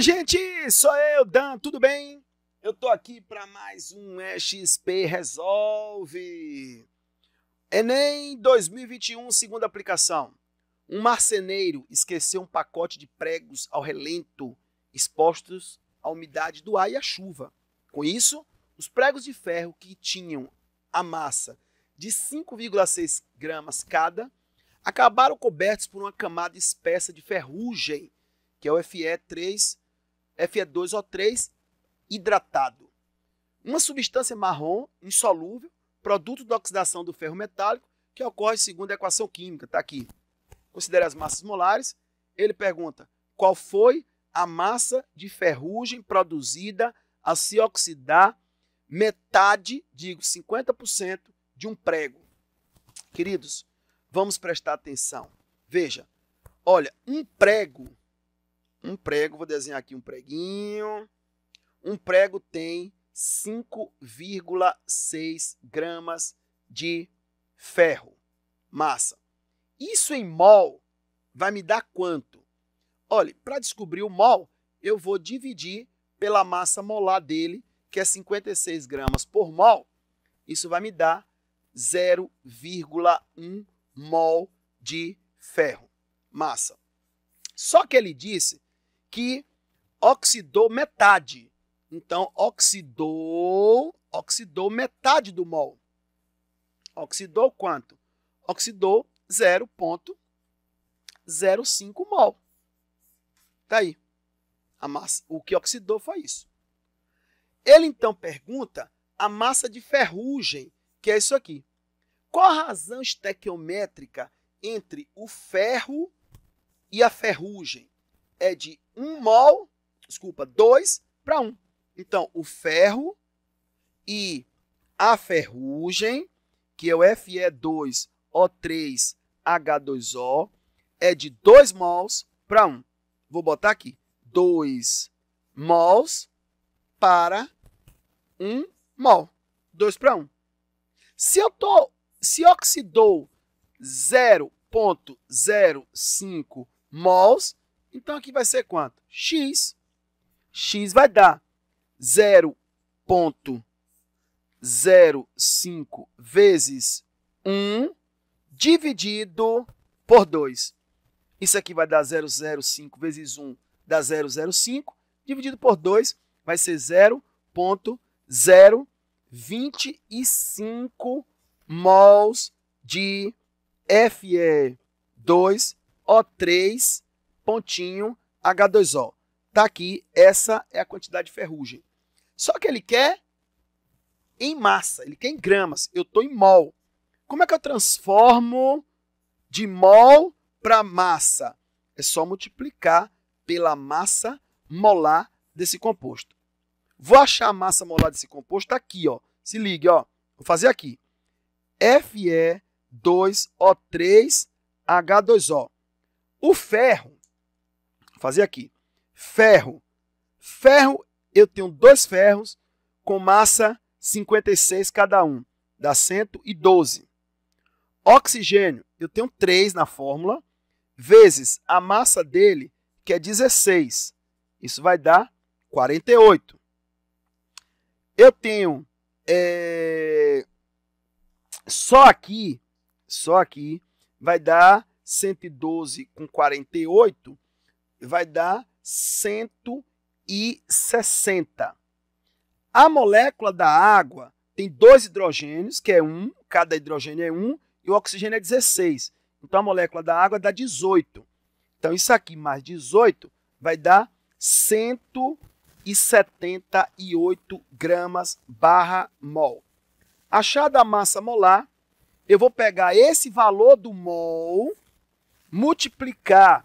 gente! Sou eu, Dan, tudo bem? Eu tô aqui para mais um XP Resolve. Enem 2021, segunda aplicação. Um marceneiro esqueceu um pacote de pregos ao relento, expostos à umidade do ar e à chuva. Com isso, os pregos de ferro que tinham a massa de 5,6 gramas cada acabaram cobertos por uma camada espessa de ferrugem, que é o FE3 Fe2O3 hidratado. Uma substância marrom, insolúvel, produto da oxidação do ferro metálico, que ocorre segundo a equação química, está aqui. Considere as massas molares. Ele pergunta qual foi a massa de ferrugem produzida a se oxidar metade, digo 50%, de um prego. Queridos, vamos prestar atenção. Veja, olha, um prego um prego, vou desenhar aqui um preguinho. Um prego tem 5,6 gramas de ferro, massa. Isso em mol vai me dar quanto? Olha, para descobrir o mol, eu vou dividir pela massa molar dele, que é 56 gramas por mol. Isso vai me dar 0,1 mol de ferro, massa. Só que ele disse que oxidou metade. Então, oxidou, oxidou metade do mol. Oxidou quanto? Oxidou 0,05 mol. Tá aí. A massa, o que oxidou foi isso. Ele então pergunta a massa de ferrugem, que é isso aqui. Qual a razão estequiométrica entre o ferro e a ferrugem? é de 1 mol, desculpa, 2 para 1. Então, o ferro e a ferrugem, que é o Fe2O3H2O, é de 2 mols para 1. Vou botar aqui, 2 mols para 1 mol. 2 para 1. Se eu tô, se oxidou 0,05 mols, então aqui vai ser quanto? x. x vai dar 0,05 vezes 1 dividido por 2. Isso aqui vai dar 0,05 vezes 1 dá 0,05, dividido por 2 vai ser 0,025 mols de Fe2O3 pontinho H2O. Tá aqui, essa é a quantidade de ferrugem. Só que ele quer em massa, ele quer em gramas. Eu estou em mol. Como é que eu transformo de mol para massa? É só multiplicar pela massa molar desse composto. Vou achar a massa molar desse composto aqui, ó. Se ligue, ó. Vou fazer aqui. Fe2O3H2O. O ferro fazer aqui. Ferro. Ferro, eu tenho dois ferros com massa 56 cada um, dá 112. Oxigênio, eu tenho 3 na fórmula, vezes a massa dele, que é 16. Isso vai dar 48. Eu tenho é, só aqui, só aqui, vai dar 112 com 48, vai dar 160. A molécula da água tem dois hidrogênios, que é um, cada hidrogênio é um, e o oxigênio é 16. Então a molécula da água dá 18. Então isso aqui mais 18 vai dar 178 gramas barra mol. Achada a massa molar, eu vou pegar esse valor do mol, multiplicar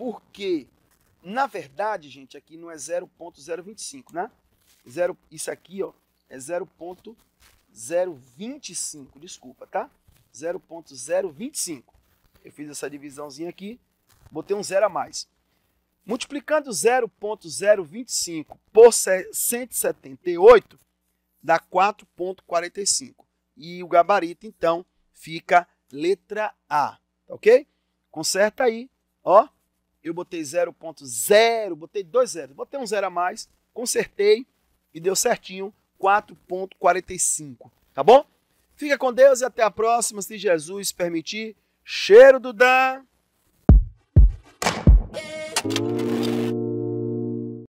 Porque, na verdade, gente, aqui não é 0.025, né? Zero, isso aqui ó, é 0.025, desculpa, tá? 0.025. Eu fiz essa divisãozinha aqui, botei um zero a mais. Multiplicando 0.025 por 178, dá 4.45. E o gabarito, então, fica letra A, tá ok? Conserta aí, ó, eu botei 0.0, botei dois zeros, botei um zero a mais, consertei e deu certinho 4.45, tá bom? Fica com Deus e até a próxima, se Jesus permitir. Cheiro do Dan!